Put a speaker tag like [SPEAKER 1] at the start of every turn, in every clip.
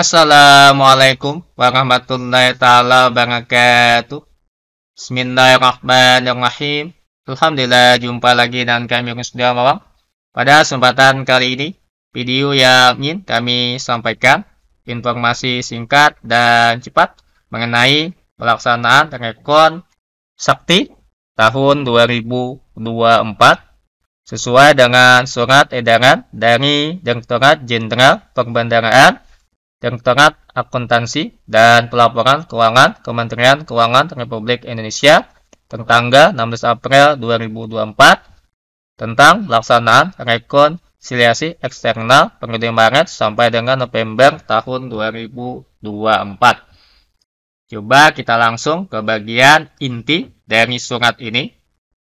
[SPEAKER 1] Assalamualaikum warahmatullahi taala wabarakatuh. Bismillahirrahmanirrahim. Alhamdulillah jumpa lagi dengan kami yang sudah Mawang. Pada kesempatan kali ini, video yang ingin kami sampaikan informasi singkat dan cepat mengenai pelaksanaan rekon sakti tahun 2024 sesuai dengan surat edaran dari Direktorat Jenderal Perbandaraan Direktorat Akuntansi dan Pelaporan Keuangan Kementerian Keuangan Republik Indonesia tertanggal 16 April 2024 tentang pelaksanaan rekonsiliasi eksternal periode Maret sampai dengan November tahun 2024. Coba kita langsung ke bagian inti dari surat ini.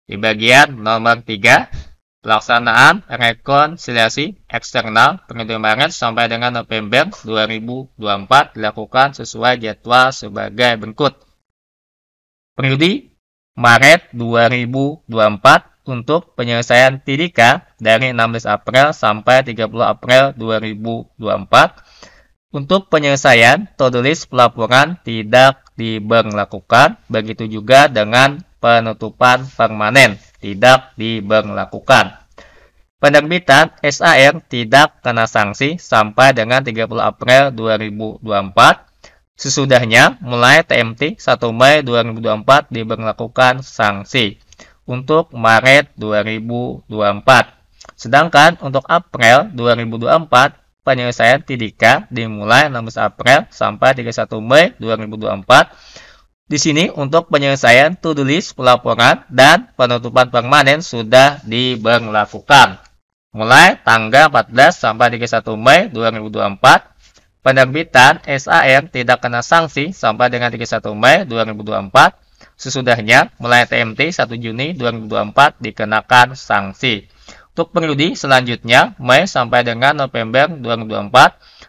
[SPEAKER 1] Di bagian nomor 3, Pelaksanaan rekonsiliasi eksternal periode Maret sampai dengan November 2024 dilakukan sesuai jadwal sebagai berikut. Periode Maret 2024 untuk penyelesaian TDK dari 16 April sampai 30 April 2024 untuk penyelesaian, totalis pelaporan tidak diberlakukan, begitu juga dengan penutupan permanen tidak diberlakukan. Penerbitan SAR tidak kena sanksi sampai dengan 30 April 2024. Sesudahnya, mulai TMT 1 Mei 2024 diberlakukan sanksi untuk Maret 2024. Sedangkan untuk April 2024, penyelesaian TDK dimulai 16 April sampai 31 Mei 2024 di sini untuk penyelesaian to-do list, pelaporan, dan penutupan permanen sudah diberlakukan. Mulai tanggal 14 sampai 31 Mei 2024, penerbitan SAN tidak kena sanksi sampai dengan 31 Mei 2024. Sesudahnya, mulai TMT 1 Juni 2024 dikenakan sanksi. Untuk periode selanjutnya, Mei sampai dengan November 2024,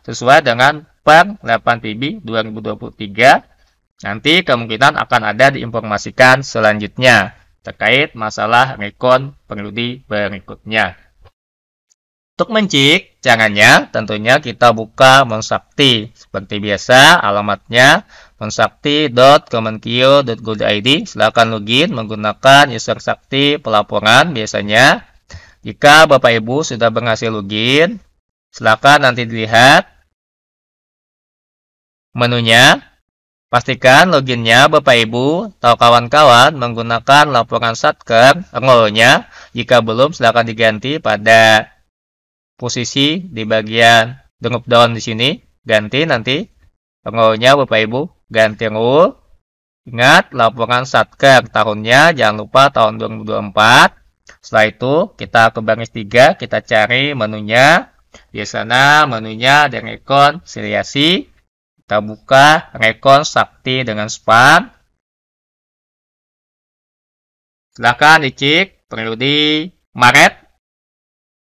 [SPEAKER 1] sesuai dengan Per 8 PB 2023, Nanti kemungkinan akan ada diinformasikan selanjutnya terkait masalah rekon peneliti berikutnya. Untuk mencik caranya tentunya kita buka Monsakti. Seperti biasa alamatnya monsakti.kemenkio.go.id Silahkan login menggunakan user sakti pelaporan biasanya. Jika Bapak Ibu sudah berhasil login, silahkan nanti dilihat menunya Pastikan loginnya Bapak Ibu atau kawan-kawan menggunakan laporan satker role Jika belum, silakan diganti pada posisi di bagian drop down di sini. Ganti nanti role Bapak Ibu. Ganti role. Ingat, laporan satker tahunnya jangan lupa tahun 2024. Setelah itu, kita ke baris 3, kita cari menunya. Di sana menunya ada ikon siliasi kita buka rekon sakti dengan span. Silahkan dicek periode Maret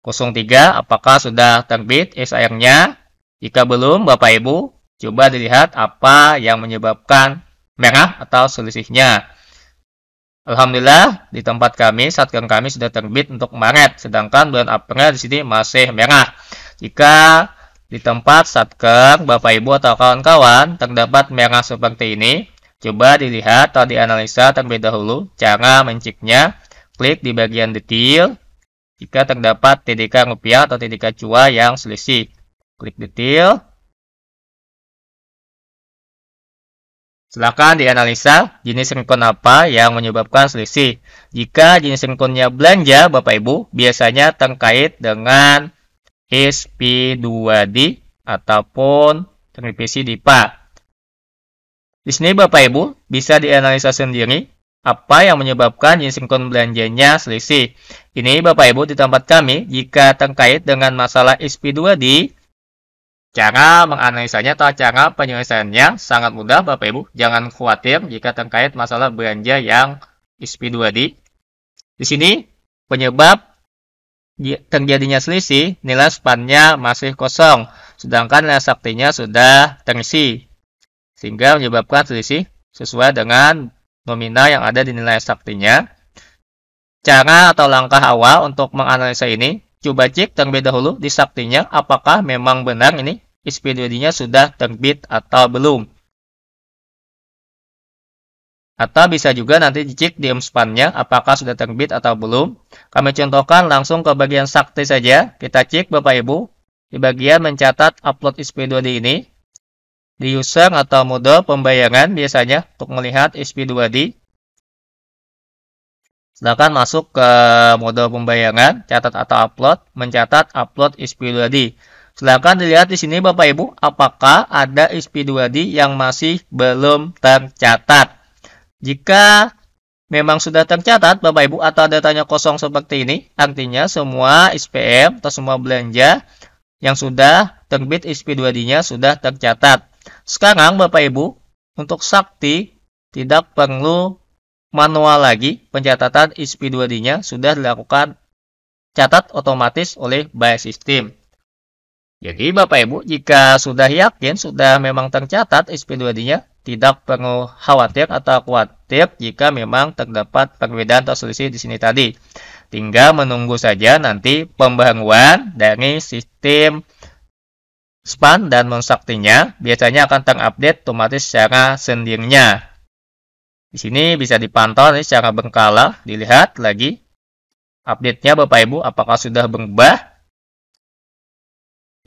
[SPEAKER 1] 03 apakah sudah terbit SR-nya. Jika belum, Bapak Ibu, coba dilihat apa yang menyebabkan merah atau selisihnya. Alhamdulillah di tempat kami saat kami sudah terbit untuk Maret sedangkan bulan April di sini masih merah. Jika di tempat satker, bapak ibu atau kawan-kawan terdapat merah seperti ini. Coba dilihat atau dianalisa terlebih dahulu cara menciknya. Klik di bagian detail jika terdapat TDK rupiah atau TDK cua yang selisih. Klik detail. Silakan dianalisa jenis rekon apa yang menyebabkan selisih. Jika jenis rekonnya belanja, Bapak Ibu, biasanya terkait dengan sp 2 d ataupun televisi DIPA. Di sini Bapak Ibu bisa dianalisa sendiri apa yang menyebabkan insinkron belanjanya selisih. Ini Bapak Ibu di tempat kami jika terkait dengan masalah SP2D, cara menganalisanya atau cara penyelesaiannya sangat mudah Bapak Ibu. Jangan khawatir jika terkait masalah belanja yang SP2D. Di sini penyebab terjadinya selisih, nilai spannya masih kosong, sedangkan nilai saktinya sudah terisi, sehingga menyebabkan selisih sesuai dengan nominal yang ada di nilai saktinya. Cara atau langkah awal untuk menganalisa ini, coba cek terlebih dahulu di saktinya apakah memang benar ini SPDD-nya sudah terbit atau belum. Atau bisa juga nanti dicek di umspannya apakah sudah terbit atau belum. Kami contohkan langsung ke bagian sakti saja. Kita cek Bapak Ibu di bagian mencatat upload SP2D ini. Di user atau mode pembayangan biasanya untuk melihat SP2D. Silahkan masuk ke mode pembayangan, catat atau upload, mencatat upload SP2D. Silahkan dilihat di sini Bapak Ibu, apakah ada SP2D yang masih belum tercatat. Jika memang sudah tercatat Bapak Ibu atau datanya kosong seperti ini, artinya semua SPM atau semua belanja yang sudah terbit SP2D-nya sudah tercatat. Sekarang Bapak Ibu, untuk sakti tidak perlu manual lagi pencatatan sp 2 d nya sudah dilakukan catat otomatis oleh by system. Jadi Bapak Ibu, jika sudah yakin, sudah memang tercatat sp 2 d nya tidak perlu khawatir atau khawatir jika memang terdapat perbedaan atau selisih di sini tadi. Tinggal menunggu saja nanti pembaruan dari sistem span dan monsaktinya biasanya akan terupdate otomatis secara sendirinya. Di sini bisa dipantau nih secara berkala, dilihat lagi update-nya Bapak Ibu apakah sudah berubah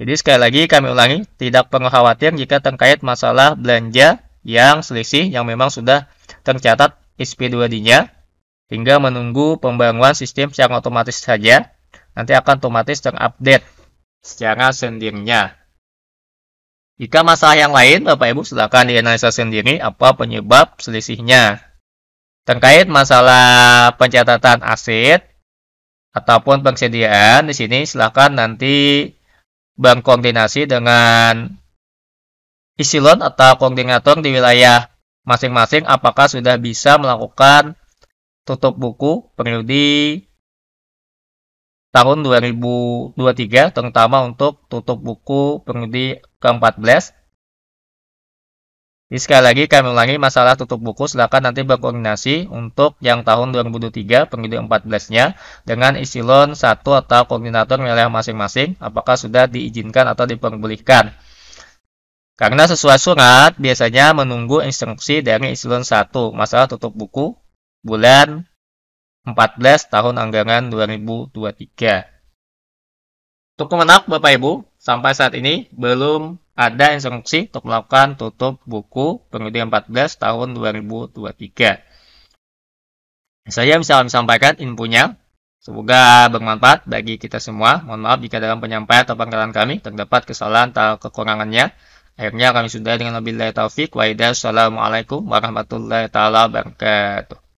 [SPEAKER 1] jadi sekali lagi kami ulangi, tidak perlu khawatir jika terkait masalah belanja yang selisih yang memang sudah tercatat SP2D-nya hingga menunggu pembangunan sistem secara otomatis saja nanti akan otomatis terupdate secara sendirinya. Jika masalah yang lain, Bapak Ibu silakan dianalisa sendiri apa penyebab selisihnya. Terkait masalah pencatatan aset ataupun persediaan, di sini silakan nanti berkoordinasi dengan isilon atau koordinator di wilayah masing-masing apakah sudah bisa melakukan tutup buku periode tahun 2023 terutama untuk tutup buku periode ke-14 jadi sekali lagi kami ulangi masalah tutup buku silakan nanti berkoordinasi untuk yang tahun 2023 periode 14-nya dengan isilon satu atau koordinator wilayah masing-masing apakah sudah diizinkan atau diperbolehkan. Karena sesuai surat biasanya menunggu instruksi dari eselon 1 masalah tutup buku bulan 14 tahun anggaran 2023. Untuk kemenang, Bapak Ibu, sampai saat ini belum ada instruksi untuk melakukan tutup buku periode 14 tahun 2023. Saya bisa menyampaikan sampaikan infonya. Semoga bermanfaat bagi kita semua. Mohon maaf jika dalam penyampaian atau pangkalan kami terdapat kesalahan atau kekurangannya. Akhirnya kami sudah dengan lebih taufik Waidah. Assalamualaikum warahmatullahi wabarakatuh.